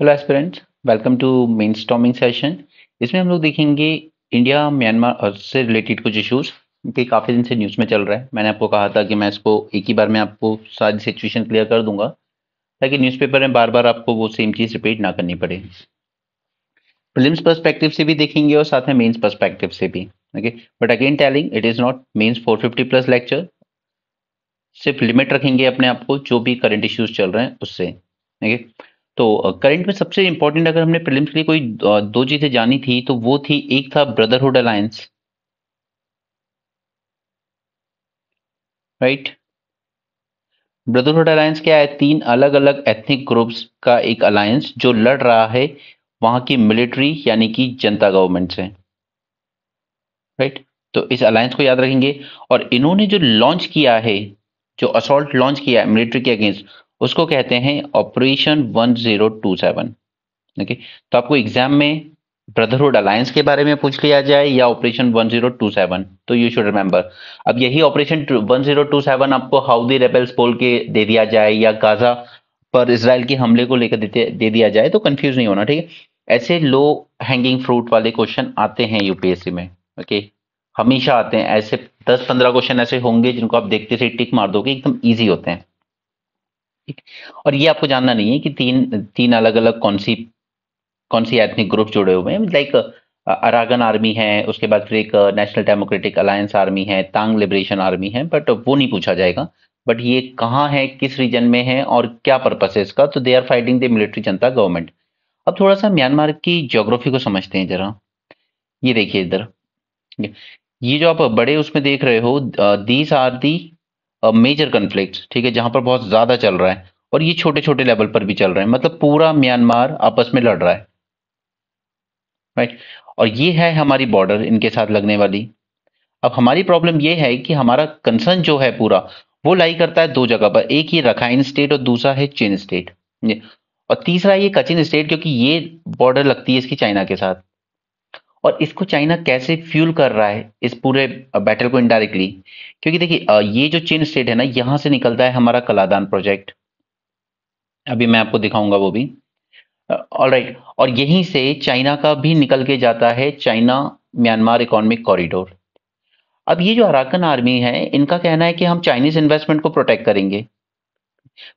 Hello aspirants welcome to main storming session इसमें हम लोग देखेंगे इंडिया म्यांमार से रिलेटेड कुछ इश्यूज के काफ़ी दिन से न्यूज़ में चल रहा है मैंने आपको कहा था कि मैं इसको एक ही बार में आपको सारी सिचुएशन क्लियर कर दूंगा ताकि न्यूज़पेपर में बार बार आपको वो सेम चीज़ रिपीट ना करनी पड़े फिल्म्स परस्पेक्टिव से भी देखेंगे और साथ में मेन्स परस्पेक्टिव से भी okay but again telling it is not mains for plus lecture सिर्फ लिमिट रखेंगे अपने आप को जो भी करेंट इश्यूज चल रहे हैं उससे ओके तो करंट में सबसे इम्पोर्टेंट अगर हमने प्रीलिम्स के लिए कोई दो चीज़ें जानी थी तो वो थी एक था brotherhood alliance right brotherhood alliance क्या है तीन अलग अलग एथनिक ग्रुप्स का एक अलायंस जो लड़ रहा है वहां की मिलिट्री यानी कि जनता गवर्नमेंट से राइट तो इस अलायंस को याद रखेंगे और इन्होंने जो लॉन्च किया है जो असोल्ट लॉन्च किया है मिलिट्री के अगेंस्ट उसको कहते हैं ऑपरेशन 1027 ओके तो आपको एग्जाम में ब्रदरहुड अलायंस के बारे में पूछ लिया जाए या ऑपरेशन 1027 तो यू शुड रिमेंबर अब यही ऑपरेशन 1027 आपको हाउ दी रेबल्स बोल के दे दिया जाए या गाजा पर इसराइल के हमले को लेकर दे दिया जाए तो कंफ्यूज नहीं होना ठीक है ऐसे लो हैंगिंग फ्रूट वाले क्वेश्चन आते हैं यूपीएससी में ओके हमेशा आते हैं ऐसे दस पंद्रह क्वेश्चन ऐसे होंगे जिनको आप देखते से टिक मार दोगे एकदम ईजी होते हैं ठीक और ये आपको जानना नहीं है कि तीन तीन अलग अलग कौन सी कौन सी एथनिक ग्रुप जुड़े हुए हैं लाइक अरागन आर्मी है उसके बाद फिर एक नेशनल डेमोक्रेटिक अलायंस आर्मी है तांग लिबरेशन आर्मी है बट वो नहीं पूछा जाएगा बट ये कहाँ है किस रीजन में है और क्या पर्पस है इसका तो they are fighting the military junta government अब थोड़ा सा म्यांमार की जोग्राफी को समझते हैं जरा ये देखिए इधर ये जो आप बड़े उसमें देख रहे हो these are the major conflict ठीक है जहां पर बहुत ज़्यादा चल रहा है और ये छोटे छोटे लेवल पर भी चल रहे हैं मतलब पूरा म्यांमार आपस में लड़ रहा है राइट और ये है हमारी बॉर्डर इनके साथ लगने वाली अब हमारी प्रॉब्लम ये है कि हमारा कंसर्न जो है पूरा वो लाई करता है दो जगह पर एक ये रखाइन स्टेट और दूसरा है चीन स्टेट और तीसरा ये कचिन स्टेट क्योंकि ये बॉर्डर लगती है इसकी चाइना के साथ और इसको चाइना कैसे फ्यूल कर रहा है इस पूरे बैटल को इनडायरेक्टली क्योंकि देखिए ये जो चीन स्टेट है ना यहां से निकलता है हमारा कलादान प्रोजेक्ट अभी मैं आपको दिखाऊंगा वो भी ऑल राइट right. और यहीं से चाइना का भी निकल के जाता है चाइना म्यांमार इकोनॉमिक कॉरिडोर अब ये जो अराकन आर्मी है इनका कहना है कि हम चाइनीज इन्वेस्टमेंट को प्रोटेक्ट करेंगे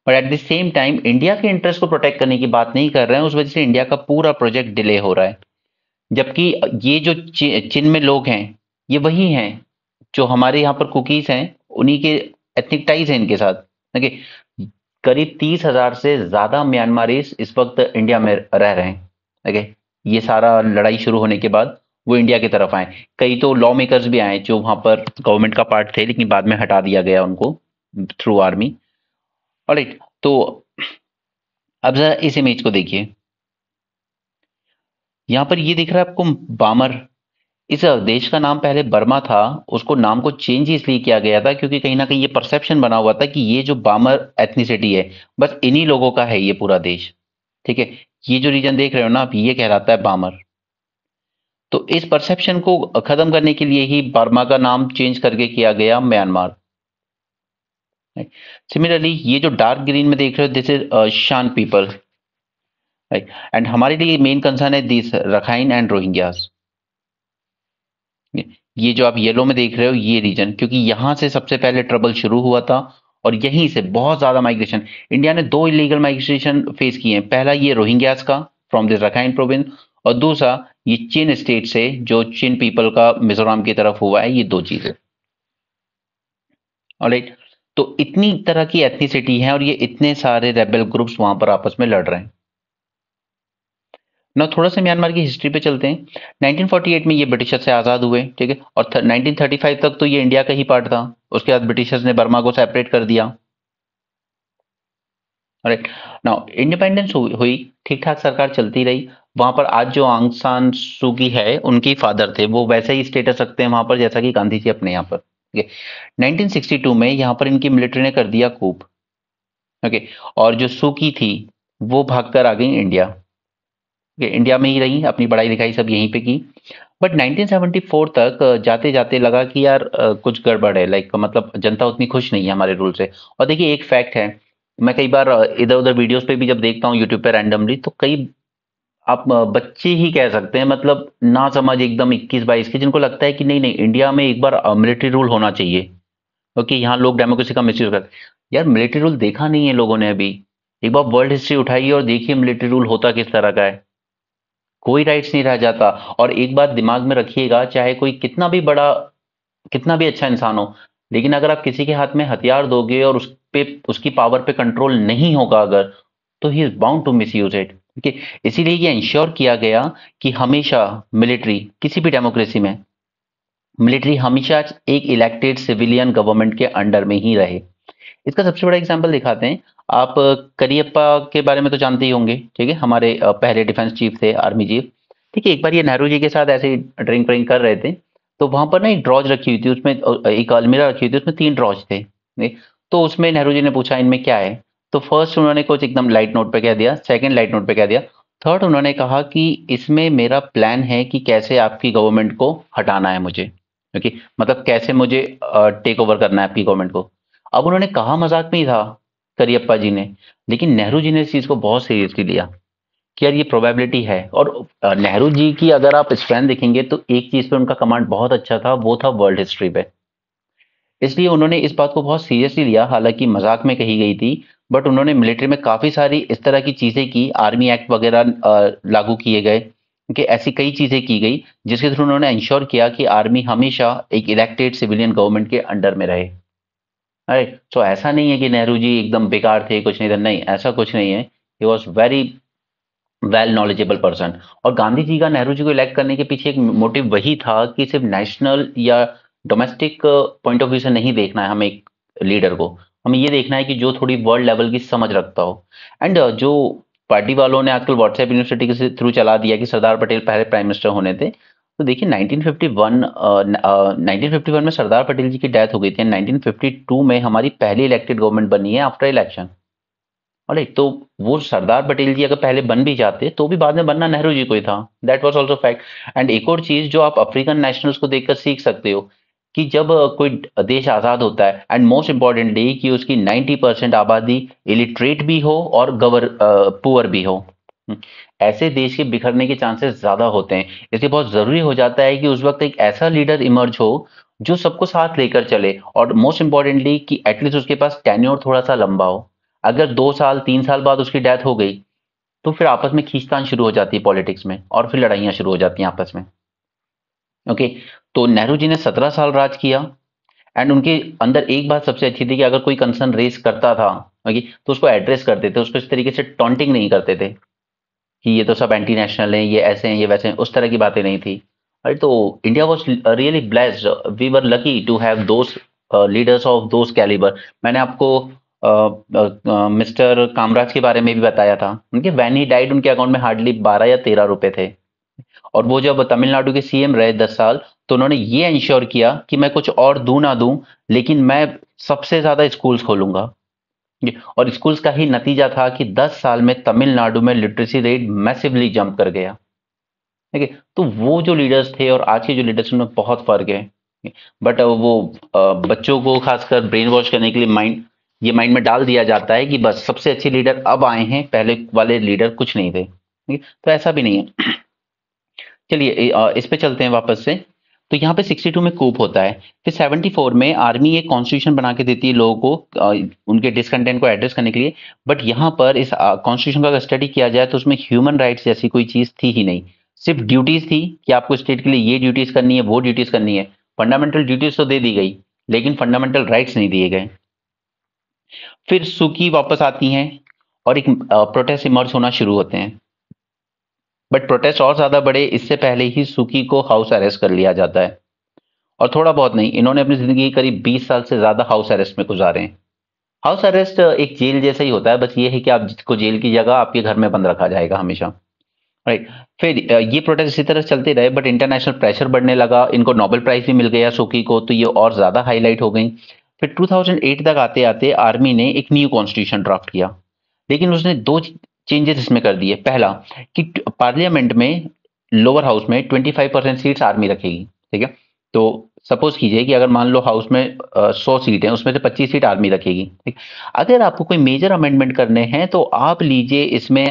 but at the same time India के इंटरेस्ट को प्रोटेक्ट करने की बात नहीं कर रहे हैं उस वजह से इंडिया का पूरा प्रोजेक्ट डिले हो रहा है जबकि ये जो चीन में लोग हैं ये वही हैं जो हमारे यहाँ पर कुकीज हैं उन्हीं के एथनिक टाइज हैं इनके साथ देखिए करीब तीस हजार से ज्यादा म्यांमारीज इस वक्त इंडिया में रह रहे हैं ओके ये सारा लड़ाई शुरू होने के बाद वो इंडिया की तरफ आए कई तो लॉ मेकर्स भी आए जो वहां पर गवर्नमेंट का पार्ट थे लेकिन बाद में हटा दिया गया उनको थ्रू आर्मी और तो अब जरा इस इमेज को देखिए यहां पर ये दिख रहा है आपको बामर इस देश का नाम पहले बर्मा था उसको नाम को चेंज ही इसलिए किया गया था क्योंकि कहीं ना कहीं ये परसेप्शन बना हुआ था कि ये जो बामर एथनिसिटी है बस इन्हीं लोगों का है ये पूरा देश ठीक है ये जो रीजन देख रहे हो ना आप ये कहलाता है बामर तो इस परसेप्शन को खत्म करने के लिए ही बर्मा का नाम चेंज करके किया गया म्यांमार सिमिलरली ये जो डार्क ग्रीन में देख रहे हो this is Shan people right and हमारे लिए मेन कंसर्न है दिस रखाइन एंड रोहिंग्यास ये जो आप येलो में देख रहे हो ये रीजन क्योंकि यहां से सबसे पहले ट्रबल शुरू हुआ था और यहीं से बहुत ज़्यादा माइग्रेशन इंडिया ने दो इलीगल माइग्रेशन फेस किए हैं पहला ये रोहिंग्यास का फ्रॉम दिस रखाइन प्रोविंस और दूसरा ये चीन स्टेट से जो चीन पीपल का मिजोराम की तरफ हुआ है ये दो चीज़ें राइट तो इतनी तरह की एथनिसिटी है और ये इतने सारे रेबल ग्रुप्स वहां पर आपस में लड़ रहे हैं ना थोड़ा सा म्यांमार की हिस्ट्री पे चलते हैं 1948 में ये ब्रिटिशर्स से आज़ाद हुए ठीक है और 1935 तक तो ये इंडिया का ही पार्ट था उसके बाद ब्रिटिशर्स ने बर्मा को सेपरेट कर दिया राइट ना इंडिपेंडेंस हुई ठीक ठाक सरकार चलती रही वहां पर आज जो आंगसान सुगी है उनकी फादर थे वो वैसे ही स्टेटस रखते हैं वहां पर जैसा कि गांधी जी अपने यहाँ पर ओके 1962 में यहाँ पर इनकी मिलिट्री ने कर दिया कूप ओके और जो सुकी थी वो भागकर आ गई इंडिया इंडिया में ही रही अपनी पढ़ाई लिखाई सब यहीं पे की बट 1974 तक जाते जाते लगा कि यार कुछ गड़बड़ है लाइक मतलब जनता उतनी खुश नहीं है हमारे रूल से और देखिए एक फैक्ट है मैं कई बार इधर उधर वीडियोस पे भी जब देखता हूँ यूट्यूब पे रैंडमली तो कई आप बच्चे ही कह सकते हैं मतलब ना समझ एकदम 21 बाईस के जिनको लगता है कि नहीं नहीं इंडिया में एक बार मिलिट्री रूल होना चाहिए क्योंकि यहाँ लोग डेमोक्रेसी का मिस करते यार मिलिट्री रूल देखा नहीं है लोगों ने अभी एक बार वर्ल्ड हिस्ट्री उठाइए और देखिए मिलिट्री रूल होता किस तरह का है कोई राइट्स नहीं रह जाता और एक बात दिमाग में रखिएगा चाहे कोई कितना भी बड़ा कितना भी अच्छा इंसान हो लेकिन अगर आप किसी के हाथ में हथियार दोगे और उस पे उसकी पावर पे कंट्रोल नहीं होगा अगर तो he is bound to misuse it ठीक है इसीलिए ये इंश्योर किया गया कि हमेशा मिलिट्री किसी भी डेमोक्रेसी में मिलिट्री हमेशा एक इलेक्टेड सिविलियन गवर्नमेंट के अंडर में ही रहे इसका सबसे बड़ा एग्जाम्पल दिखाते हैं आप करियप्पा के बारे में तो जानते ही होंगे ठीक है हमारे पहले डिफेंस चीफ थे आर्मी चीफ ठीक है एक बार ये नेहरू जी के साथ ऐसे ही ड्रिंक व्रिंक कर रहे थे तो वहां पर ना एक ड्रॉज रखी हुई थी उसमें एक अलमीरा रखी हुई थी उसमें तीन ड्रॉज थे तो उसमें नेहरू जी ने पूछा इनमें क्या है तो फर्स्ट उन्होंने कुछ एकदम लाइट नोट पे कह दिया सेकंड लाइट नोट पे कह दिया थर्ड उन्होंने कहा कि इसमें मेरा प्लान है कि कैसे आपकी गवर्नमेंट को हटाना है मुझे ओके मतलब कैसे मुझे टेक ओवर करना है आपकी गवर्नमेंट को अब उन्होंने कहा मजाक में ही था करियप्पा जी ने लेकिन नेहरू जी ने इस चीज़ को बहुत सीरियसली लिया कि यार ये प्रोबेबिलिटी है और नेहरू जी की अगर आप स्ट्रेंथ देखेंगे तो एक चीज़ पे उनका कमांड बहुत अच्छा था वो था वर्ल्ड हिस्ट्री पे इसलिए उन्होंने इस बात को बहुत सीरियसली लिया हालांकि मजाक में कही गई थी बट उन्होंने मिलिट्री में काफ़ी सारी इस तरह की चीज़ें की आर्मी एक्ट वगैरह लागू किए गए कि ऐसी कई चीज़ें की गई जिसके थ्रू उन्होंने इंश्योर किया कि आर्मी हमेशा एक इलेक्टेड सिविलियन गवर्नमेंट के अंडर में रहे अरे तो ऐसा नहीं है कि नेहरू जी एकदम बेकार थे कुछ नहीं था नहीं ऐसा कुछ नहीं है he was very well knowledgeable person और गांधी जी का नेहरू जी को इलेक्ट करने के पीछे एक मोटिव वही था कि सिर्फ नेशनल या डोमेस्टिक पॉइंट ऑफ व्यू से नहीं देखना है हमें एक लीडर को हमें ये देखना है कि जो थोड़ी वर्ल्ड लेवल की समझ रखता हो एंड uh, जो पार्टी वालों ने आजकल व्हाट्सएप यूनिवर्सिटी के थ्रू चला दिया कि सरदार पटेल पहले प्राइम मिनिस्टर होने थे तो देखिए 1951 uh, uh, 1951 में सरदार पटेल जी की डेथ हो गई थी 1952 में हमारी पहली इलेक्टेड गवर्नमेंट बनी है आफ्टर इलेक्शन एक तो वो सरदार पटेल जी अगर पहले बन भी जाते तो भी बाद में बनना नेहरू जी को ही था that was also fact and एक और चीज जो आप अफ्रीकन नेशनल्स को देखकर सीख सकते हो कि जब कोई देश आज़ाद होता है एंड मोस्ट इंपॉर्टेंटली कि उसकी 90 परसेंट आबादी इलिटरेट भी हो और गवर पुअर भी हो ऐसे देश के बिखरने के चांसेस ज़्यादा होते हैं इसलिए बहुत ज़रूरी हो जाता है कि उस वक्त एक ऐसा लीडर इमर्ज हो जो सबको साथ लेकर चले और मोस्ट इंपॉर्टेंटली कि एटलीस्ट उसके पास टेन्योर थोड़ा सा लंबा हो अगर दो साल तीन साल बाद उसकी डेथ हो गई तो फिर आपस में खींचतान शुरू हो जाती है पॉलिटिक्स में और फिर लड़ाइयाँ शुरू हो जाती हैं आपस में ओके तो नेहरू जी ने सत्रह साल राज किया एंड उनके अंदर एक बात सबसे अच्छी थी कि अगर कोई कंसर्न रेस करता था ओके तो उसको एड्रेस करते थे उसको इस तरीके से टॉन्टिंग नहीं करते थे कि ये तो सब एंटी नेशनल हैं ये ऐसे हैं ये वैसे हैं उस तरह की बातें नहीं थी अरे तो India was really blessed we were lucky to have those leaders of those calibre मैंने आपको mister uh, uh, uh, Kamaraj के बारे में भी बताया था उनके वैन ही डाइड उनके अकाउंट में हार्डली बारह या तेरह रुपए थे और वो जब तमिलनाडु के सीएम रहे दस साल तो उन्होंने ये इंश्योर किया कि मैं कुछ और दूं ना दूं लेकिन मैं सबसे ज़्यादा स्कूल्स खोलूंगा और स्कूल्स का ही नतीजा था कि 10 साल में तमिलनाडु में लिटरेसी रेट मैसिवली जंप कर गया ठीक है तो वो जो लीडर्स थे और आज के जो लीडर्स उनमें बहुत फर्क है बट वो बच्चों को खासकर ब्रेन वॉश करने के लिए माइंड ये माइंड में डाल दिया जाता है कि बस सबसे अच्छे लीडर अब आए हैं पहले वाले लीडर कुछ नहीं थे तो ऐसा भी नहीं है चलिए इस पे चलते हैं वापस से तो यहाँ पे 62 में कूप होता है फिर 74 में आर्मी एक कॉन्स्टिट्यूशन बना के देती है लोगों को उनके डिसकंटेंट को एड्रेस करने के लिए बट यहाँ पर इस कॉन्स्टिट्यूशन का स्टडी किया जाए तो उसमें ह्यूमन राइट्स जैसी कोई चीज़ थी ही नहीं सिर्फ ड्यूटीज़ थी कि आपको स्टेट के लिए ये ड्यूटीज़ करनी है वो ड्यूटीज़ करनी है फंडामेंटल ड्यूटीज़ तो दे दी गई लेकिन फंडामेंटल राइट्स नहीं दिए गए फिर सुकी वापस आती हैं और एक प्रोटेस्ट इमर्ज होना शुरू होते हैं बट प्रोटेस्ट और ज़्यादा बढ़े इससे पहले ही सुकी को हाउस अरेस्ट कर लिया जाता है और थोड़ा बहुत नहीं इन्होंने अपनी ज़िंदगी करीब बीस साल से ज़्यादा हाउस अरेस्ट में गुजारे हैं हाउस अरेस्ट एक जेल जैसा ही होता है बस ये है कि जिसको जेल की जगह आपके घर में बंद रखा जाएगा हमेशा राइट फिर ये प्रोटेस्ट इसी तरह चलते रहे बट इंटरनेशनल प्रेशर बढ़ने लगा इनको नोबेल प्राइज भी मिल गया सुखी को तो ये और ज़्यादा हाईलाइट हो गई फिर 2008 तक आते आते आर्मी ने एक न्यू कॉन्स्टिट्यूशन ड्राफ्ट किया लेकिन उसने दो चेंजेस इसमें कर दिए पहला कि पार्लियामेंट में लोअर हाउस में 25 परसेंट सीट्स आर्मी रखेगी ठीक है तो सपोज कीजिए कि अगर मान लो हाउस में सौ सीट हैं उसमें से पच्चीस सीट आर्मी रखेगी ठीक अगर आपको कोई मेजर अमेंडमेंट करने हैं तो आप लीजिए इसमें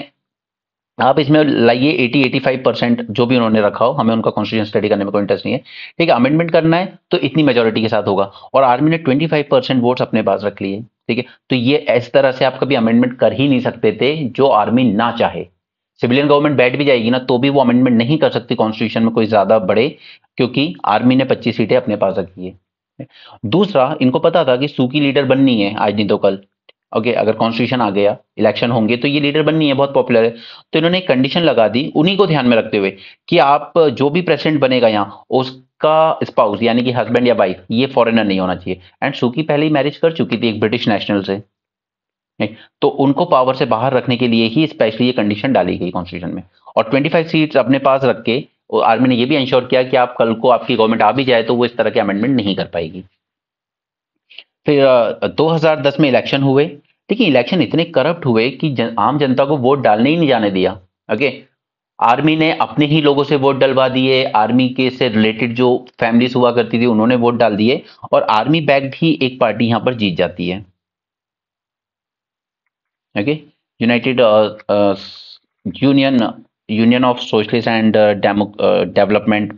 आप इसमें लाइए 80 85 परसेंट जो भी उन्होंने रखा हो हमें उनका कॉन्स्टिट्यूशन स्टडी करने में कोई इंटरेस्ट नहीं है ठीक है अमेंडमेंट करना है तो इतनी मेजोरिटी के साथ होगा और आर्मी ने 25 परसेंट वोट्स अपने पास रख लिए ठीक है तो ये इस तरह से आप कभी अमेंडमेंट कर ही नहीं सकते थे जो आर्मी ना चाहे सिविलियन गवर्नमेंट बैठ भी जाएगी ना तो भी वो अमेंडमेंट नहीं कर सकती कॉन्स्टिट्यूशन में कोई ज्यादा बड़े क्योंकि आर्मी ने 25 सीटें अपने पास रखी है दूसरा इनको पता था कि सूकी लीडर बननी है आज नहीं तो कल ओके अगर कॉन्स्टिट्यूशन आ गया इलेक्शन होंगे तो ये लीडर बननी है बहुत पॉपुलर है तो इन्होंने एक कंडीशन लगा दी उन्हीं को ध्यान में रखते हुए कि आप जो भी प्रेसिडेंट बनेगा यहाँ उसका स्पाउस यानी कि हस्बैंड या वाइफ ये फॉरेनर नहीं होना चाहिए एंड सुकी पहले ही मैरिज कर चुकी थी एक ब्रिटिश नेशनल से तो उनको पावर से बाहर रखने के लिए ही स्पेशली ये कंडीशन डाली गई कॉन्स्टिट्यूशन में और 25 सीट्स अपने पास रख के आर्मी ने ये भी इंश्योर किया कि आप कल को आपकी गवर्नमेंट आ भी जाए तो वो इस तरह के अमेंडमेंट नहीं कर पाएगी फिर दो में इलेक्शन हुए देखिए इलेक्शन इतने करप्ट हुए कि जन, आम जनता को वोट डालने ही नहीं जाने दिया ओके आर्मी ने अपने ही लोगों से वोट डलवा दिए आर्मी के से रिलेटेड जो फैमिलीज हुआ करती थी उन्होंने वोट डाल दिए और आर्मी बैग भी एक पार्टी यहां पर जीत जाती है okay united uh, uh, union union of socialist and development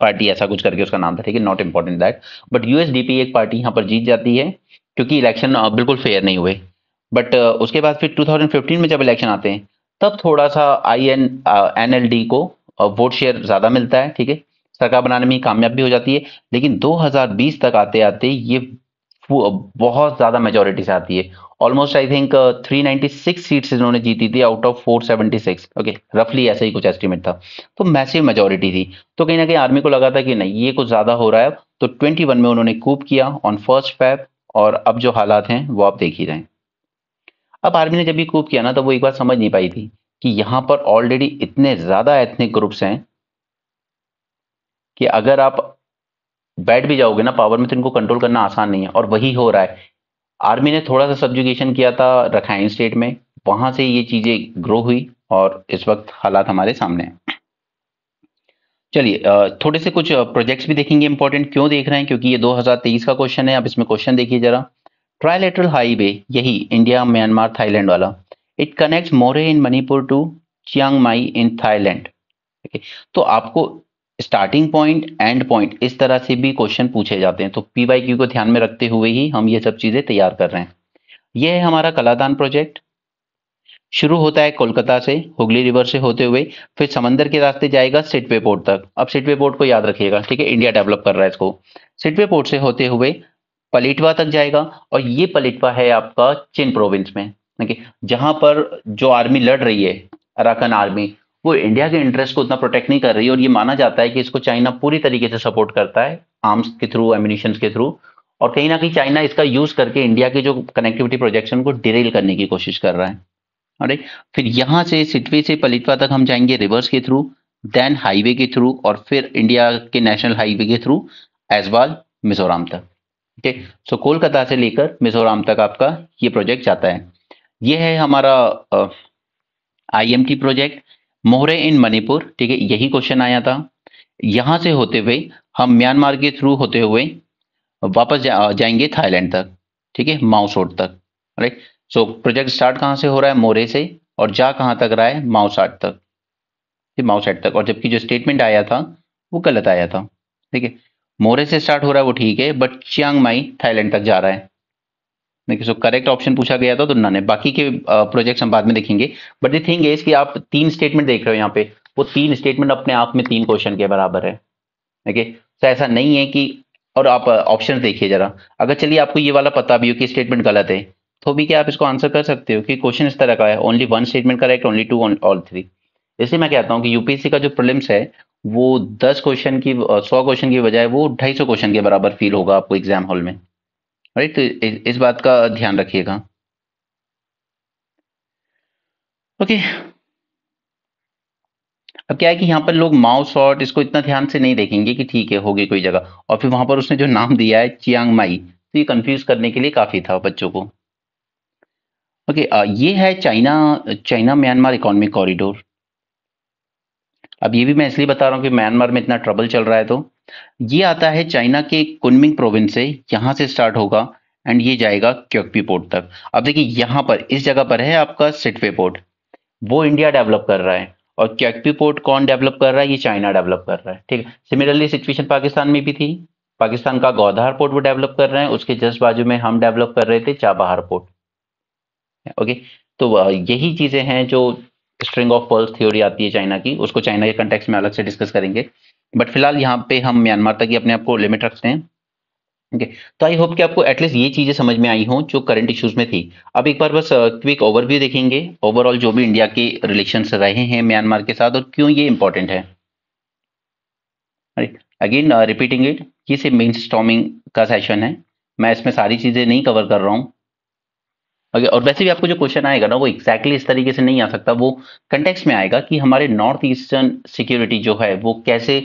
party ऐसा कुछ करके उसका नाम था ठीक है not important that but USDP एक पार्टी यहाँ पर जीत जाती है क्योंकि इलेक्शन uh, बिल्कुल फेयर नहीं हुए बट uh, उसके बाद फिर 2015 में जब इलेक्शन आते हैं तब थोड़ा सा I N N uh, L D को वोट शेयर ज़्यादा मिलता है ठीक है सरकार बनाने में कामयाब भी हो जाती है लेकिन 2020 तक आते आते ये बहुत ज़्यादा मेजोरिटी से आती है ऑलमोस्ट आई थिंक 396 सीट्स इन्होंने जीती थी आउट ऑफ 476 ओके रफली ऐसा ही कुछ एस्टिमेट था तो मैसिव मेजोरिटी थी तो कहीं ना कहीं आर्मी को लगा था कि नहीं ये कुछ ज़्यादा हो रहा है तो 21 में उन्होंने कूप किया ऑन फर्स्ट फैब और अब जो हालात हैं वो आप देख ही रहे हैं अब आर्मी ने जब भी कूप किया ना तो वो एक बार समझ नहीं पाई थी कि यहाँ पर ऑलरेडी इतने ज़्यादा एथनिक ग्रुप्स हैं कि अगर आप बैठ भी जाओगे ना पावर में तो इनको कंट्रोल करना आसान नहीं है और वही हो रहा है आर्मी ने थोड़ा सा सब्जुकेशन किया था रखाइन स्टेट में वहां से ये चीजें ग्रो हुई और इस वक्त हालात हमारे सामने हैं चलिए थोड़े से कुछ प्रोजेक्ट्स भी देखेंगे इंपॉर्टेंट क्यों देख रहे हैं क्योंकि ये 2023 का क्वेश्चन है आप इसमें क्वेश्चन देखिए जरा ट्राइलेटरल हाईवे यही इंडिया म्यांमार थाईलैंड वाला it connects Moreh in Manipur to Chiang Mai in Thailand तो आपको स्टार्टिंग पॉइंट एंड पॉइंट इस तरह से भी क्वेश्चन पूछे जाते हैं तो पी वाई क्यू को ध्यान में रखते हुए ही हम ये सब चीज़ें तैयार कर रहे हैं यह है हमारा कलादान प्रोजेक्ट शुरू होता है कोलकाता से हुगली रिवर से होते हुए फिर समंदर के रास्ते जाएगा सिटवे पोर्ट तक अब सिटवे पोर्ट को याद रखिएगा ठीक है इंडिया डेवलप कर रहा है इसको सिटवे पोर्ट से होते हुए पलिटवा तक जाएगा और ये पलिटवा है आपका चिन प्रोविंस में ठीक है पर जो आर्मी लड़ रही है अराकन आर्मी वो इंडिया के इंटरेस्ट को उतना प्रोटेक्ट नहीं कर रही और ये माना जाता है कि इसको चाइना पूरी तरीके से सपोर्ट करता है आर्म्स के थ्रू एम्यूनिशन के थ्रू और कहीं ना कहीं चाइना इसका यूज करके इंडिया के जो कनेक्टिविटी प्रोजेक्शन को डिरेल करने की कोशिश कर रहा है और फिर यहाँ से सिटवी से पलितवा तक हम जाएंगे रिवर्स के थ्रू देन हाईवे के थ्रू और फिर इंडिया के नेशनल हाईवे के थ्रू एजवाल मिजोराम तक है सो कोलकाता से लेकर मिजोराम तक आपका ये प्रोजेक्ट जाता है ये है हमारा आईएमटी प्रोजेक्ट मोहरे इन मणिपुर ठीक है यही क्वेश्चन आया था यहां से होते हुए हम म्यांमार के थ्रू होते हुए वापस जा, जाएंगे थाईलैंड तक ठीक है माउसोट तक राइट सो प्रोजेक्ट स्टार्ट कहां से हो रहा है मोरे से और जा कहां तक रहा है माउसाट तक माउसाट तक और जबकि जो स्टेटमेंट आया था वो गलत आया था ठीक है मोरे से स्टार्ट हो रहा है वो ठीक है बट चियांग माई थाईलैंड तक जा रहा है देखिए सो करेक्ट ऑप्शन पूछा गया था तो नन है बाकी के प्रोजेक्ट्स हम बाद में देखेंगे बट दी थिंग इज कि आप तीन स्टेटमेंट देख रहे हो यहाँ पे वो तीन स्टेटमेंट अपने आप में तीन क्वेश्चन के बराबर है ओके सो ऐसा नहीं है कि और आप ऑप्शन देखिए जरा अगर चलिए आपको ये वाला पता भी हो कि स्टेटमेंट गलत है तो भी क्या आप इसको आंसर कर सकते हो कि क्वेश्चन इस तरह का है only one statement correct only two all three इसलिए मैं कहता हूँ कि यूपीएससी का जो प्रॉब्लम्स है वो दस क्वेश्चन की सौ क्वेश्चन की बजाय वो ढाई सौ क्वेश्चन के बराबर फील होगा आपको एग्जाम हॉल में राइट तो इस बात का ध्यान रखिएगा ओके अब क्या है कि यहाँ पर लोग माउस शॉर्ट इसको इतना ध्यान से नहीं देखेंगे कि ठीक है होगी कोई जगह और फिर वहां पर उसने जो नाम दिया है चियांग माई तो ये कंफ्यूज करने के लिए काफी था बच्चों को ओके ये है China China Myanmar economic corridor अब ये भी मैं इसलिए बता रहा हूँ कि म्यांमार में इतना ट्रबल चल रहा है तो ये आता है चाइना के कुनमिंग प्रोविंस से यहाँ से स्टार्ट होगा एंड ये जाएगा क्योकपी पोर्ट तक अब देखिए यहाँ पर इस जगह पर है आपका सिटवे पोर्ट वो इंडिया डेवलप कर रहा है और क्योकपी पोर्ट कौन डेवलप कर रहा है ये चाइना डेवलप कर रहा है ठीक है सिमिलरली सिचुएशन पाकिस्तान में भी थी पाकिस्तान का गौधार पोर्ट वो डेवलप कर रहे हैं उसके जस्ट बाजू में हम डेवलप कर रहे थे चाबहार पोर्ट ओके तो यही चीज़ें हैं जो स्ट्रिंग ऑफ पर्ल्स थ्योरी आती है चाइना की उसको चाइना के कंटेक्स में अलग से डिस्कस करेंगे बट फिलहाल यहाँ पे हम म्यांमार तक ही अपने आप को लिमिट रखते हैं ओके okay. तो आई होप कि आपको एटलीस्ट ये चीज़ें समझ में आई हों जो करंट इश्यूज में थी अब एक बार बस क्विक uh, ओवरव्यू देखेंगे ओवरऑल जो भी इंडिया के रिलेशन रहे हैं म्यांमार के साथ और क्यों ये इंपॉर्टेंट है अगेन रिपीटिंग इट ये सिर्फ मेन स्टॉमिंग का सेशन है मैं इसमें सारी चीज़ें नहीं कवर कर रहा हूँ ओके और वैसे भी आपको जो क्वेश्चन आएगा ना वो एक्जैक्टली exactly इस तरीके से नहीं आ सकता वो कंटेक्स में आएगा कि हमारे नॉर्थ ईस्टर्न सिक्योरिटी जो है वो कैसे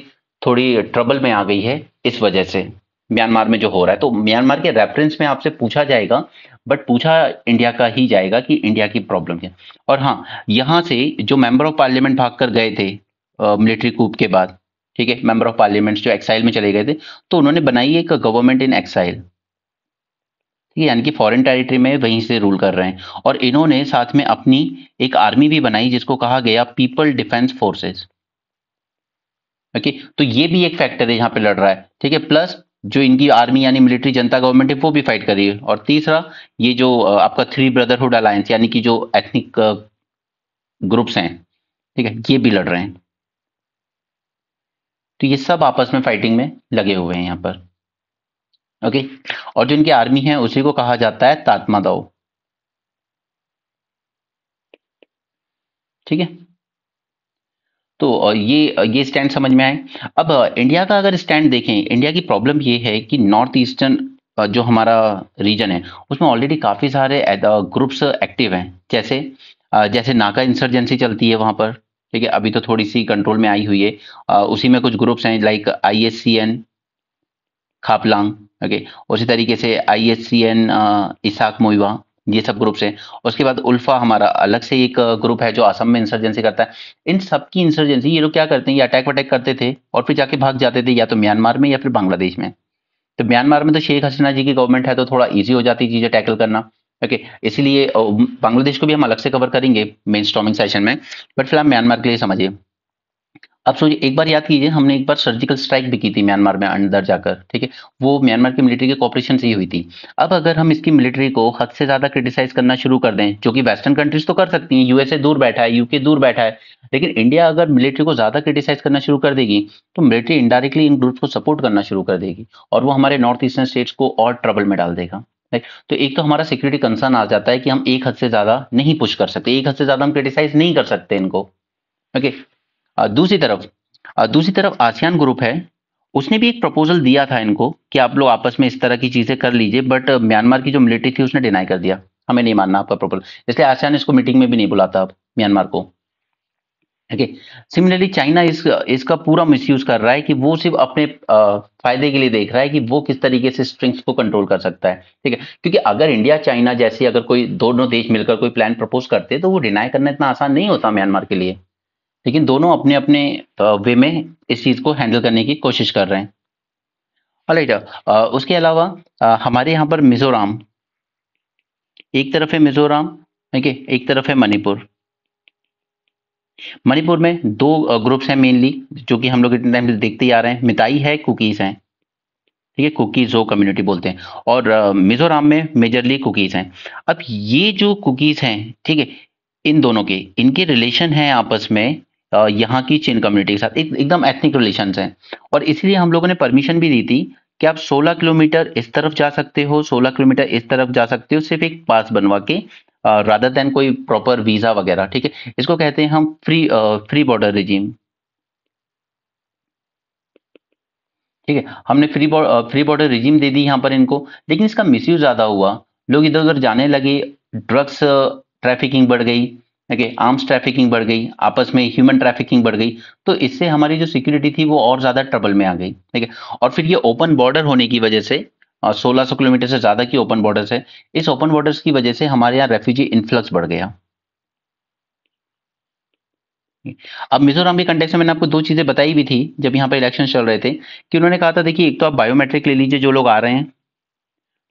थोड़ी ट्रबल में आ गई है इस वजह से म्यांमार में जो हो रहा है तो म्यांमार के रेफरेंस में आपसे पूछा जाएगा बट पूछा इंडिया का ही जाएगा कि इंडिया की प्रॉब्लम क्या और हाँ यहाँ से जो मेंबर ऑफ पार्लियामेंट भाग कर गए थे मिलिट्री कूप के बाद ठीक है मेंबर ऑफ पार्लियामेंट जो एक्साइल में चले गए थे तो उन्होंने बनाई एक गवर्नमेंट इन एक्साइल यानी कि फॉरेन टेरिटरी में वहीं से रूल कर रहे हैं और इन्होंने साथ में अपनी एक आर्मी भी बनाई जिसको कहा गया पीपल डिफेंस फोर्सेस ओके तो ये भी एक फैक्टर है यहाँ पे लड़ रहा है ठीक है प्लस जो इनकी आर्मी यानी मिलिट्री जनता गवर्नमेंट है वो भी फाइट कर रही है और तीसरा ये जो आपका थ्री ब्रदरहुड अलायंस यानी कि जो एथनिक ग्रुप्स हैं ठीक है ये भी लड़ रहे हैं तो ये सब आपस में फाइटिंग में लगे हुए हैं यहाँ पर ओके और जो इनकी आर्मी है उसी को कहा जाता है तात्मा दाओ ठीक है तो ये ये स्टैंड समझ में आए अब इंडिया का अगर स्टैंड देखें इंडिया की प्रॉब्लम ये है कि नॉर्थ ईस्टर्न जो हमारा रीजन है उसमें ऑलरेडी काफ़ी सारे ग्रुप्स एक्टिव हैं जैसे जैसे नाका इंसर्जेंसी चलती है वहां पर ठीक है अभी तो थोड़ी सी कंट्रोल में आई हुई है उसी में कुछ ग्रुप्स हैं like I S C N Khaplang okay उसी तरीके से I S C N Isak Muivah ये सब ग्रुप्स हैं उसके बाद उल्फा हमारा अलग से एक ग्रुप है जो असम में इंसर्जेंसी करता है इन सब की इंसर्जेंसी ये लोग क्या करते हैं ये अटैक वटैक करते थे और फिर जाके भाग जाते थे या तो म्यांमार में या फिर बांग्लादेश में तो म्यांमार में तो शेख हसीना जी की गवर्नमेंट है तो थोड़ा ईजी हो जाती चीज़ें टैकल करना ओके इसीलिए बांग्लादेश को भी हम अलग से कवर करेंगे मेन स्टॉमिंग सेशन में बट फिलहाल म्यांमार के लिए समझिए अब सोचिए एक बार याद कीजिए हमने एक बार सर्जिकल स्ट्राइक भी की थी म्यांमार में अंदर जाकर ठीक है वो म्यांमार की मिलिट्री के कॉपरेशन से ही हुई थी अब अगर हम इसकी मिलिट्री को हद से ज़्यादा क्रिटिसाइज करना शुरू कर दें जो कि वेस्टर्न कंट्रीज तो कर सकती हैं यूएसए दूर बैठा है यूके दूर बैठा है लेकिन इंडिया अगर मिलिट्री को ज़्यादा क्रिटिसाइज करना शुरू कर देगी तो मिलिट्री इंडायरेक्टली इन ग्रुप्स को सपोर्ट करना शुरू कर देगी और वो हमारे नॉर्थ ईस्टर्न स्टेट्स को और ट्रबल में डाल देगा तो एक तो हमारा सिक्योरिटी कंसर्न आ जाता है कि हम एक हद से ज़्यादा नहीं पुश कर सकते एक हद से ज़्यादा हम क्रिटिसाइज नहीं कर सकते इनको ओके दूसरी तरफ दूसरी तरफ आसियान ग्रुप है उसने भी एक प्रपोजल दिया था इनको कि आप लोग आपस में इस तरह की चीज़ें कर लीजिए बट म्यांमार की जो मिलिट्री थी उसने डिनाई कर दिया हमें नहीं मानना आपका प्रपोजल इसलिए आसियान इसको मीटिंग में भी नहीं बुलाता अब म्यांमार को ओके सिमिलरली चाइना इस इसका पूरा मिसयूज कर रहा है कि वो सिर्फ अपने आ, फायदे के लिए देख रहा है कि वो किस तरीके से स्ट्रिंग्स को कंट्रोल कर सकता है ठीक है क्योंकि अगर इंडिया चाइना जैसी अगर कोई दोनों देश मिलकर कोई प्लान प्रपोज करते तो वो डिनाई करना इतना आसान नहीं होता म्यांमार के लिए लेकिन दोनों अपने अपने वे में इस चीज़ को हैंडल करने की कोशिश कर रहे हैं ऑलराइट उसके अलावा हमारे यहाँ पर मिज़ोरम एक तरफ है मिज़ोरम ठीक है एक तरफ है मणिपुर मणिपुर में दो ग्रुप्स हैं मेनली जो कि हम लोग इतने टाइम से देखते ही आ रहे हैं मिताई है कुकीज़ हैं ठीक है कुकीज़ हो कम्युनिटी बोलते हैं और मिज़ोरम में मेजरली कुकीज़ हैं अब ये जो कुकीज़ हैं ठीक है इन दोनों के इनके रिलेशन हैं आपस में यहाँ की चीन कम्युनिटी के साथ एक, एकदम एथनिक रिलेशन है और इसलिए हम लोगों ने परमिशन भी दी थी कि आप 16 किलोमीटर इस तरफ जा सकते हो 16 किलोमीटर इस तरफ जा सकते हो सिर्फ एक पास बनवा के राधर देन कोई प्रॉपर वीजा वगैरह ठीक है इसको कहते हैं हम फ्री फ्री बॉर्डर रिजीम ठीक है हमने free border free border regime दे दी यहाँ पर इनको लेकिन इसका मिसयूज ज़्यादा हुआ लोग इधर उधर जाने लगे ड्रग्स ट्रैफिकिंग बढ़ गई ओके आर्म्स ट्रैफिकिंग बढ़ गई आपस में ह्यूमन ट्रैफिकिंग बढ़ गई तो इससे हमारी जो सिक्योरिटी थी वो और ज़्यादा ट्रबल में आ गई ठीक है और फिर ये ओपन बॉर्डर होने की वजह से सोलह सौ किलोमीटर से ज़्यादा की ओपन बॉर्डर्स है इस ओपन बॉर्डर्स की वजह से हमारे यहाँ रेफ्यूजी इन्फ्लक्स बढ़ गया अब मिजोरम के कंटेक्स में मैंने आपको दो चीज़ें बताई भी थी जब यहाँ पर इलेक्शन चल रहे थे कि उन्होंने कहा था देखिए एक तो आप बायोमेट्रिक ले लीजिए जो लोग आ रहे हैं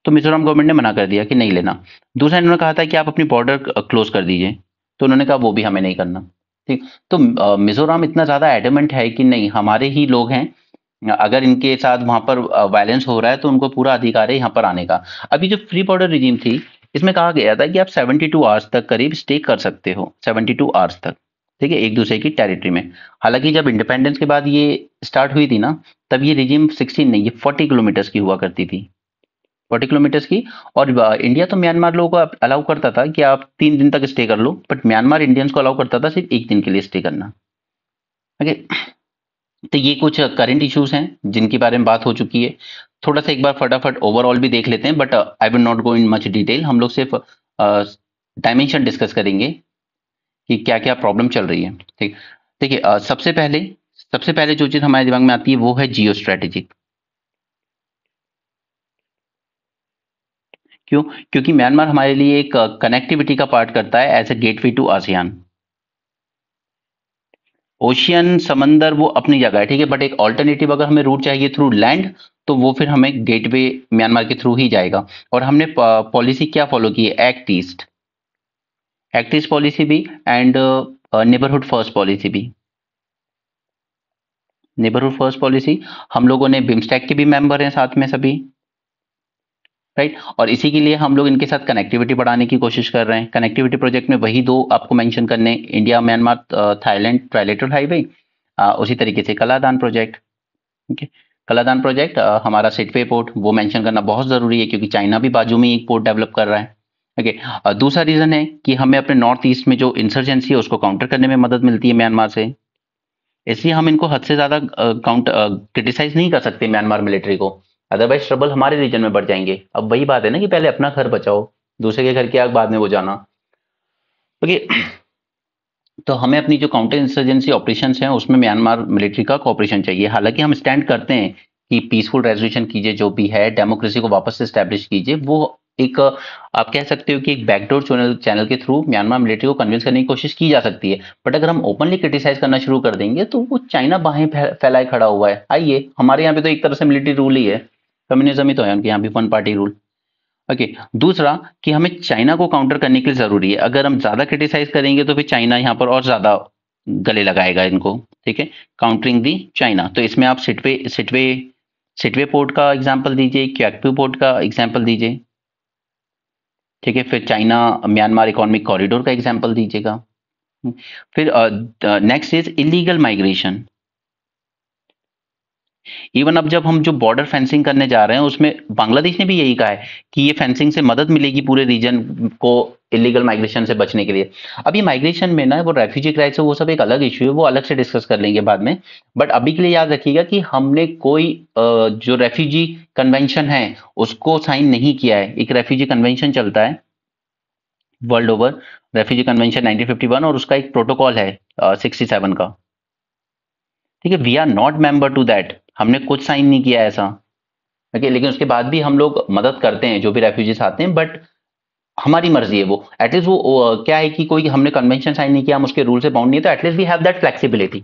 तो मिजोरम गवर्नमेंट ने मना कर दिया कि नहीं लेना दूसरा इन्होंने कहा था कि आप अपनी बॉर्डर क्लोज कर दीजिए तो उन्होंने कहा वो भी हमें नहीं करना ठीक तो मिजोरम इतना ज़्यादा एडमेंट है कि नहीं हमारे ही लोग हैं अगर इनके साथ वहाँ पर वायलेंस हो रहा है तो उनको पूरा अधिकार है यहाँ पर आने का अभी जो फ्री बॉर्डर रिजीम थी इसमें कहा गया था कि आप 72 आवर्स तक करीब स्टे कर सकते हो 72 आवर्स तक ठीक है एक दूसरे की टेरिटरी में हालांकि जब इंडिपेंडेंस के बाद ये स्टार्ट हुई थी ना तब ये रिजीम 16 नहीं ये 40 किलोमीटर्स की हुआ करती थी फोर्टी किलोमीटर्स की और इंडिया तो म्यांमार लोगों को अलाउ करता था कि आप तीन दिन तक स्टे कर लो बट म्यांमार इंडियंस को अलाउ करता था सिर्फ एक दिन के लिए स्टे करना ओके तो ये कुछ करंट इश्यूज हैं जिनके बारे में बात हो चुकी है थोड़ा सा एक बार फटाफट ओवरऑल भी देख लेते हैं but I will not go in much detail हम लोग सिर्फ डायमेंशन डिस्कस करेंगे कि क्या क्या प्रॉब्लम चल रही है ठीक देखिए सबसे पहले सबसे पहले जो चीज़ हमारे दिमाग में आती है वो है जियो स्ट्रेटेजिक क्यों क्योंकि म्यांमार हमारे लिए एक कनेक्टिविटी का पार्ट करता है as a gateway to ASEAN ocean समंदर वो अपनी जगह है ठीक है बट एक ऑल्टरनेटिव अगर हमें रूट चाहिए थ्रू लैंड तो वो फिर हमें गेटवे म्यांमार के थ्रू ही जाएगा और हमने पॉलिसी क्या फॉलो की है act east act east policy भी एंड नेबरहुड फर्स्ट पॉलिसी भी नेबरहुड फर्स्ट पॉलिसी हम लोगों ने बिम्स्टेक के भी मेंबर हैं साथ में सभी राइट और इसी के लिए हम लोग इनके साथ कनेक्टिविटी बढ़ाने की कोशिश कर रहे हैं कनेक्टिविटी प्रोजेक्ट में वही दो आपको मेंशन करने India Myanmar Thailand trilateral highway उसी तरीके से Kaladan project okay okay? Kaladan project uh, हमारा सिटवे पोर्ट वो मेंशन करना बहुत ज़रूरी है क्योंकि चाइना भी बाजू में एक पोर्ट डेवलप कर रहा है ओके okay. Uh, दूसरा रीज़न है कि हमें अपने नॉर्थ ईस्ट में जो इंसर्जेंसी है उसको काउंटर करने में मदद मिलती है म्यांमार से इसलिए हम इनको हद से ज़्यादा काउंट क्रिटिसाइज नहीं कर सकते म्यांमार मिलिट्री को अदरवाइज ट्रबल हमारे रीजन में बढ़ जाएंगे अब वही बात है ना कि पहले अपना घर बचाओ दूसरे के घर की आग बाद में वो जाना ओके तो हमें अपनी जो काउंटर इंसर्जेंसी ऑपरेशन है उसमें म्यांमार मिलिट्री का कॉपरेशन चाहिए हालांकि हम स्टैंड करते हैं कि पीसफुल रेजोल्यूशन कीजिए जो भी है डेमोक्रेसी को वापस स्टैब्लिश कीजिए वो एक आप कह सकते हो कि एक बैकडोर चैनल चैनल के थ्रू म्यांमार मिलिट्री को कन्विंस करने की कोशिश की जा सकती है बट अगर हम ओपनली क्रिटिसाइज करना शुरू कर देंगे तो वो चाइना बाहें फैलाए खड़ा हुआ है आइए हमारे यहाँ पे तो एक तरह से मिलिट्री रूल ही है कम्युनिज्म ही तो है उनके यहाँ भी one party rule okay okay, दूसरा कि हमें चाइना को काउंटर करने के लिए ज़रूरी है अगर हम ज़्यादा क्रिटिसाइज करेंगे तो फिर चाइना यहाँ पर और ज़्यादा गले लगाएगा इनको ठीक है काउंटरिंग दी चाइना तो इसमें आप सिटवे सिटवे सिटवे पोर्ट का एग्जाम्पल दीजिए क्यक्पी पोर्ट का एग्जाम्पल दीजिए ठीक है फिर चाइना म्यांमार इकोनॉमिक कॉरिडोर का एग्जाम्पल दीजिएगा फिर next is illegal migration even अब जब हम जो बॉर्डर फेंसिंग करने जा रहे हैं उसमें बांग्लादेश ने भी यही कहा है कि ये फेंसिंग से मदद मिलेगी पूरे रीजन को इलीगल माइग्रेशन से बचने के लिए अब ये माइग्रेशन में ना वो रेफ्यूजी क्राइसिस वो सब एक अलग इशू है वो अलग से डिस्कस कर लेंगे बाद में बट अभी के लिए याद रखिएगा कि हमने कोई जो रेफ्यूजी कन्वेंशन है उसको साइन नहीं किया है एक रेफ्यूजी कन्वेंशन चलता है वर्ल्ड ओवर रेफ्यूजी कन्वेंशन 1951 और उसका एक प्रोटोकॉल है सिक्सटी सेवन का ठीक है we are not member to that हमने कुछ साइन नहीं किया ऐसा ओके लेकिन उसके बाद भी हम लोग मदद करते हैं जो भी रेफ्यूजीज आते हैं बट हमारी मर्जी है वो एटलीस्ट वो, वो क्या है कि कोई हमने कन्वेंशन साइन नहीं किया हम उसके रूल से बाउंड नहीं है तो at least we have that flexibility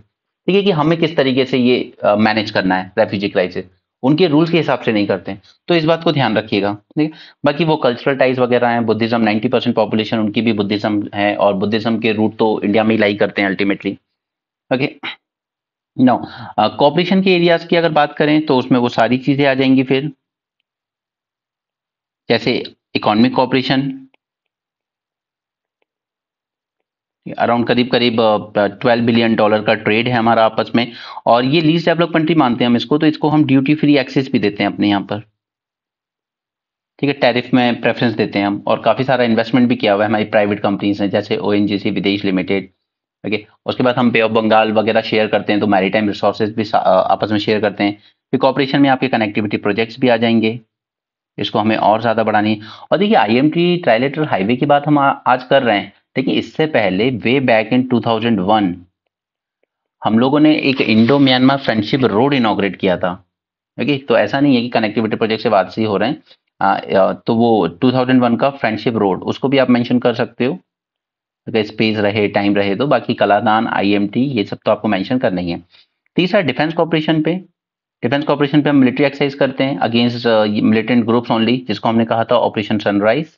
ठीक है कि हमें किस तरीके से ये मैनेज uh, करना है रेफ्यूजी क्राइसिस उनके रूल्स के हिसाब से नहीं करते हैं तो इस बात को ध्यान रखिएगा ठीक है बाकी वो कल्चरल टाइज वगैरह हैं बुद्धिज्म 90 परसेंट पॉपुलेशन उनकी भी बुद्धिज्म है और बुद्धिज्म के रूट तो इंडिया में ही लाई करते हैं ultimately okay okay? No cooperation uh, के एरियाज की अगर बात करें तो उसमें वो सारी चीज़ें आ जाएंगी फिर जैसे इकोनॉमिक कॉपरेशन अराउंड करीब करीब 12 बिलियन डॉलर का ट्रेड है हमारा आपस में और ये लीज डेवलप कंट्री मानते हैं हम इसको तो इसको हम ड्यूटी फ्री एक्सेस भी देते हैं अपने यहाँ पर ठीक है टैरिफ में प्रेफरेंस देते हैं हम और काफ़ी सारा इन्वेस्टमेंट भी किया हुआ है हमारी प्राइवेट कंपनीज ने जैसे ओ विदेश लिमिटेड ओके उसके बाद हम पे ऑफ बंगाल वगैरह शेयर करते हैं तो टाइम रिसोर्सेज भी आपस में शेयर करते हैं फिर कॉपरेशन में आपके कनेक्टिविटी प्रोजेक्ट्स भी आ जाएंगे इसको हमें और ज़्यादा बढ़ानी है और देखिए I M T trilateral highway की बात हम आज कर रहे हैं लेकिन इससे पहले वे बैक इन वन हम लोगों ने एक Indo Myanmar friendship road inaugurate किया था ओके तो ऐसा नहीं है कि कनेक्टिविटी प्रोजेक्ट से वापसी हो रहे हैं आ, तो वो 2001 का फ्रेंडशिप रोड उसको भी आप मेंशन कर सकते हो अगर स्पेस रहे टाइम रहे तो बाकी कलादान आईएमटी ये सब तो आपको मेंशन करना ही है तीसरा डिफेंस कॉपरेशन पे डिफेंस कॉपरेशन पे हम मिलिट्री एक्सरसाइज करते हैं अगेंस्ट मिलिटेंट ग्रुप्स ओनली जिसको हमने कहा था ऑपरेशन सनराइज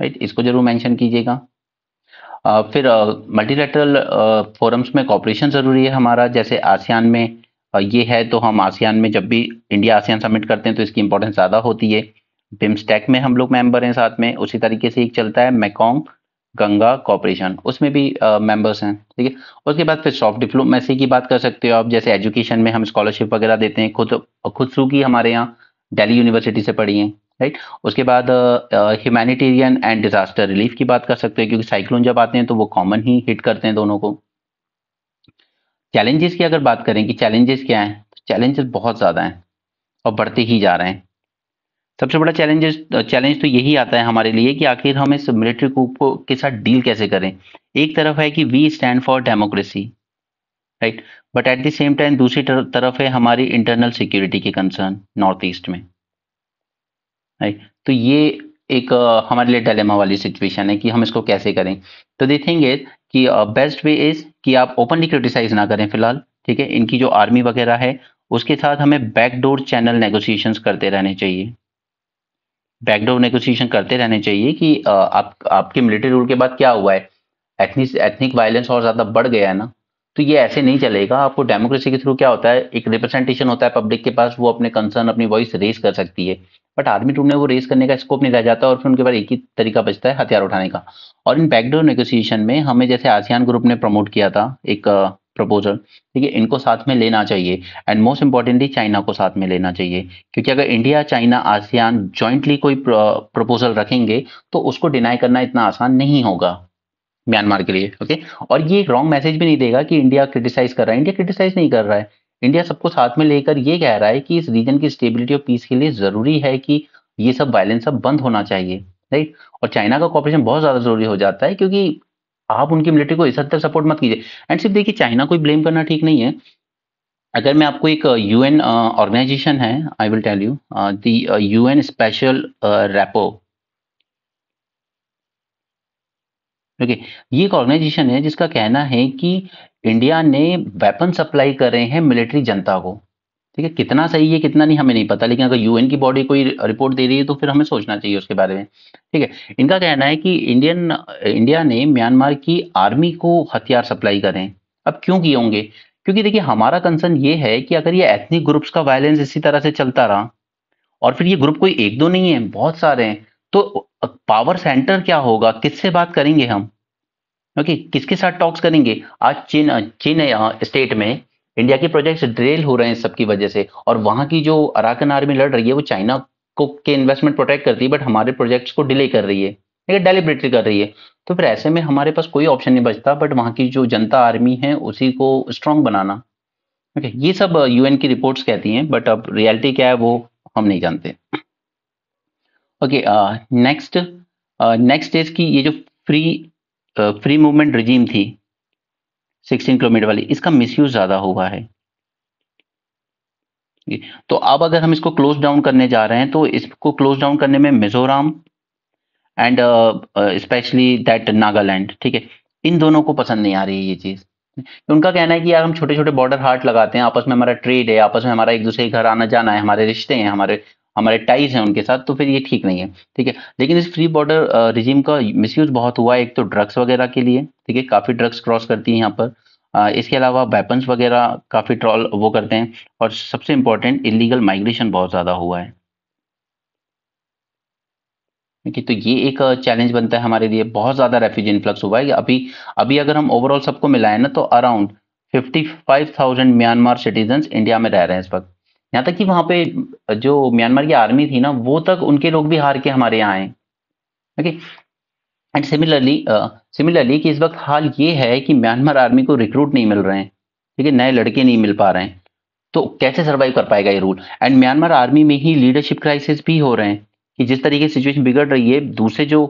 राइट इसको जरूर मैंशन कीजिएगा uh, फिर मल्टीलेटरल uh, फोरम्स uh, में कॉपरेशन ज़रूरी है हमारा जैसे आसियान में ये है तो हम आसियान में जब भी इंडिया आसियान सबमिट करते हैं तो इसकी इंपॉर्टेंस ज़्यादा होती है बिम्स्टेक में हम लोग मेंबर हैं साथ में उसी तरीके से एक चलता है मैकोंग गंगा कॉपरेशन उसमें भी मेंबर्स हैं ठीक है उसके बाद फिर सॉफ्ट डिप्लोमेसी की बात कर सकते हो आप जैसे एजुकेशन में हम स्कॉलरशिप वगैरह देते हैं खुद खुद सुखी हमारे यहाँ दिल्ली यूनिवर्सिटी से पढ़ी हैं राइट उसके बाद ह्यूमैनिटेरियन एंड डिजास्टर रिलीफ की बात कर सकते हैं क्योंकि साइक्लोन जब आते हैं तो वो कॉमन ही हिट करते हैं दोनों को चैलेंजेस की अगर बात करें कि चैलेंजेस क्या हैं तो चैलेंजेस बहुत ज़्यादा हैं और बढ़ते ही जा रहे हैं सबसे बड़ा चैलेंजेस चैलेंज तो यही आता है हमारे लिए कि आखिर हम इस मिलिट्री कूप को के साथ डील कैसे करें एक तरफ है कि we stand for democracy right but at the same time दूसरी तरफ है हमारी इंटरनल सिक्योरिटी के कंसर्न नॉर्थ ईस्ट में राइट तो ये एक हमारे लिए डिलेमा वाली सिचुएशन है कि हम इसको कैसे करें तो दे थिंग इज कि बेस्ट वे इज कि आप ओपनली क्रिटिसाइज ना करें फिलहाल ठीक है इनकी जो आर्मी वगैरह है उसके साथ हमें बैकडोर चैनल नेगोशिएशंस करते रहने चाहिए बैकडोर नेगोशिएशन करते रहने चाहिए कि आप आपके मिलिट्री रूल के बाद क्या हुआ है एथनिक एथनिक वायलेंस और ज़्यादा बढ़ गया है ना तो ये ऐसे नहीं चलेगा आपको डेमोक्रेसी के थ्रू क्या होता है एक रिप्रेजेंटेशन होता है पब्लिक के पास वो अपने कंसर्न अपनी वॉइस रेस कर सकती है बट आर्मी टू ने वो रेस करने का स्कोप नहीं रह जाता और फिर उनके पास एक ही तरीका बचता है हथियार उठाने का और इन बैकडोर नेगोशिएशन में हमें जैसे आसियान ग्रुप ने प्रमोट किया था एक प्रपोजल ठीक है इनको साथ में लेना चाहिए एंड मोस्ट इंपॉर्टेंटली चाइना को साथ में लेना चाहिए क्योंकि अगर इंडिया चाइना आसियान जॉइंटली कोई प्रपोजल रखेंगे तो उसको डिनाई करना इतना आसान नहीं होगा म्यांमार के लिए ओके और ये एक रॉन्ग मैसेज भी नहीं देगा कि इंडिया क्रिटिसाइज कर रहा है इंडिया क्रिटिसाइज नहीं कर रहा है इंडिया सबको साथ में लेकर ये कह रहा है कि इस रीजन की स्टेबिलिटी और पीस के लिए ज़रूरी है कि ये सब वायलेंस सब बंद होना चाहिए राइट और चाइना का कॉपरेशन बहुत ज़्यादा ज़रूरी हो जाता है क्योंकि आप उनकी मिलिट्री को इस हद तक सपोर्ट मत कीजिए एंड सिर्फ देखिए चाइना को ब्लेम करना ठीक नहीं है अगर मैं आपको एक यूएन uh, ऑर्गेनाइजेशन uh, है I will tell you the UN special रैपो ओके ये एक ऑर्गेनाइजेशन है जिसका कहना है कि इंडिया ने वेपन सप्लाई कर रहे हैं मिलिट्री जनता को ठीक है कितना सही है कितना नहीं हमें नहीं पता लेकिन अगर यूएन की बॉडी कोई रिपोर्ट दे रही है तो फिर हमें सोचना चाहिए उसके बारे में ठीक है इनका कहना है कि इंडियन इंडिया ने म्यांमार की आर्मी को हथियार सप्लाई करें अब क्यों किए होंगे क्योंकि देखिए हमारा कंसर्न ये है कि अगर ये एथनिक ग्रुप्स का वायलेंस इसी तरह से चलता रहा और फिर ये ग्रुप कोई एक दो नहीं है बहुत सारे हैं तो पावर सेंटर क्या होगा किससे बात करेंगे हम ओके okay, किसके साथ टॉक्स करेंगे आज चीन चीन स्टेट में इंडिया के प्रोजेक्ट्स ड्रेल हो रहे हैं सबकी वजह से और वहां की जो अराकन आर्मी लड़ रही है वो चाइना को के इन्वेस्टमेंट प्रोटेक्ट करती है बट हमारे प्रोजेक्ट्स को डिले कर रही है लेकिन डेलीबरेटली कर रही है तो फिर ऐसे में हमारे पास कोई ऑप्शन नहीं बचता बट वहाँ की जो जनता आर्मी है उसी को स्ट्रांग बनाना ओके ये सब यूएन uh, की रिपोर्ट्स कहती हैं बट अब रियलिटी क्या है वो हम नहीं जानते ओके नेक्स्ट नेक्स्ट इज की ये जो फ्री फ्री मूवमेंट रिजीम थी सिक्सटीन किलोमीटर वाली इसका मिस ज़्यादा हुआ है तो अब अगर हम इसको क्लोज डाउन करने जा रहे हैं तो इसको क्लोज डाउन करने में Mizoram and specially that Nagaland ठीक है इन दोनों को पसंद नहीं आ रही है ये चीज़ उनका कहना है कि यार हम छोटे छोटे बॉर्डर हार्ट लगाते हैं आपस में हमारा ट्रेड है आपस में हमारा एक दूसरे के घर आना जाना है हमारे रिश्ते हैं हमारे हमारे टाइज हैं उनके साथ तो फिर ये ठीक नहीं है ठीक है लेकिन इस फ्री बॉर्डर रिजीम का मिसयूज बहुत हुआ है एक तो ड्रग्स वगैरह के लिए ठीक है काफ़ी ड्रग्स क्रॉस करती हैं यहाँ पर आ, इसके अलावा वेपन्स वगैरह काफ़ी ट्रॉल वो करते हैं और सबसे इम्पोर्टेंट इलीगल माइग्रेशन बहुत ज़्यादा हुआ है कि तो ये एक चैलेंज बनता है हमारे लिए बहुत ज़्यादा रेफ्यूजी इन्फ्लक्स हुआ है अभी अभी अगर हम ओवरऑल सबको मिलाएं ना तो अराउंड 55,000 म्यांमार सिटीजन्स इंडिया में रह रहे हैं इस वक्त यहाँ तक कि वहाँ पे जो म्यांमार की आर्मी थी ना वो तक उनके लोग भी हार के हमारे यहाँ आए ओके एंड सिमिलरली सिमिलरली कि इस वक्त हाल ये है कि म्यांमार आर्मी को रिक्रूट नहीं मिल रहे हैं ठीक है नए लड़के नहीं मिल पा रहे हैं तो कैसे सर्वाइव कर पाएगा ये रूल एंड म्यांमार आर्मी में ही लीडरशिप क्राइसिस भी हो रहे हैं कि जिस तरीके से सिचुएशन बिगड़ रही है दूसरे जो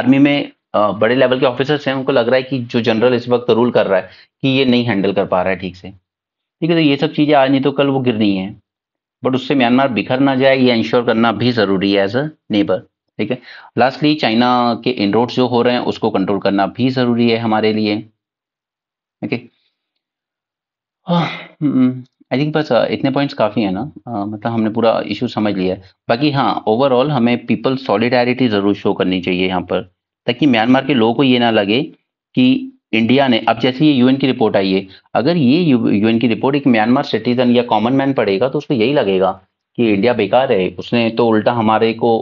आर्मी में बड़े लेवल के ऑफिसर्स हैं उनको लग रहा है कि जो जनरल इस वक्त रूल कर रहा है कि ये नहीं हैंडल कर पा रहा है ठीक से ठीक है तो ये सब चीज़ें आज नहीं तो कल वो गिरनी है बट उससे म्यांमार बिखर ना जाए ये इंश्योर करना भी ज़रूरी है एज अ नेबर ठीक है लास्टली चाइना के इनरोड्स जो हो रहे हैं उसको कंट्रोल करना भी ज़रूरी है हमारे लिए ओके आई थिंक बस uh, इतने पॉइंट्स काफ़ी है ना uh, मतलब हमने पूरा इशू समझ लिया है बाकी हाँ ओवरऑल हमें पीपल सॉलिडारिटी ज़रूर शो करनी चाहिए यहाँ पर ताकि म्यांमार के लोगों को ये ना लगे कि इंडिया ने अब जैसे ये यूएन की रिपोर्ट आई है अगर ये यूएन की रिपोर्ट एक म्यांमार सिटीजन या कॉमन मैन पढ़ेगा तो उसको यही लगेगा कि इंडिया बेकार है उसने तो उल्टा हमारे को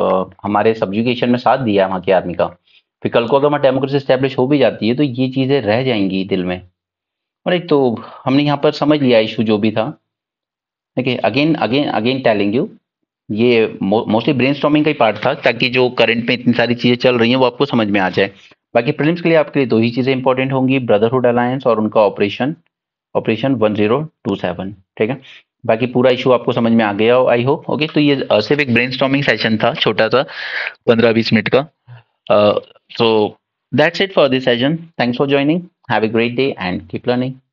आ, हमारे सब्जुकेशन में साथ दिया वहाँ के आर्मी का फिर कल को अगर वहाँ डेमोक्रेसी स्टैब्लिश हो भी जाती है तो ये चीज़ें रह जाएंगी दिल में और एक तो हमने यहाँ पर समझ लिया इशू जो भी था देखिए again again again telling you ये मोस्टली ब्रेन का ही पार्ट था ताकि जो करंट में इतनी सारी चीज़ें चल रही हैं वो आपको समझ में आ जाए बाकी प्रिलिम्स के लिए आपके लिए दो ही चीज़ें इंपॉर्टेंट होंगी ब्रदरहुड अलायंस और उनका operation operation one zero two seven ठीक है बाकी पूरा इशू आपको समझ में आ गया हो आई होप ओके तो ये सिर्फ एक ब्रेन सेशन था छोटा सा पंद्रह बीस मिनट का so that's it for this session thanks for joining have a great day and keep learning